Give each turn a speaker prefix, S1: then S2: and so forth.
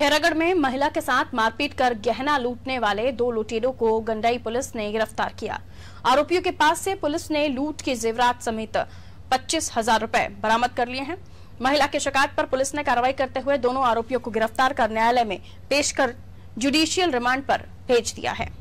S1: खैरागढ़ में महिला के साथ मारपीट कर गहना लूटने वाले दो लुटेरों को गंडाई पुलिस ने गिरफ्तार किया आरोपियों के पास से पुलिस ने लूट के जेवरात समेत पच्चीस हजार रूपए बरामद कर लिए हैं महिला के शिकायत पर पुलिस ने कार्रवाई करते हुए दोनों आरोपियों को गिरफ्तार कर न्यायालय में पेश कर जुडिशियल रिमांड पर भेज दिया है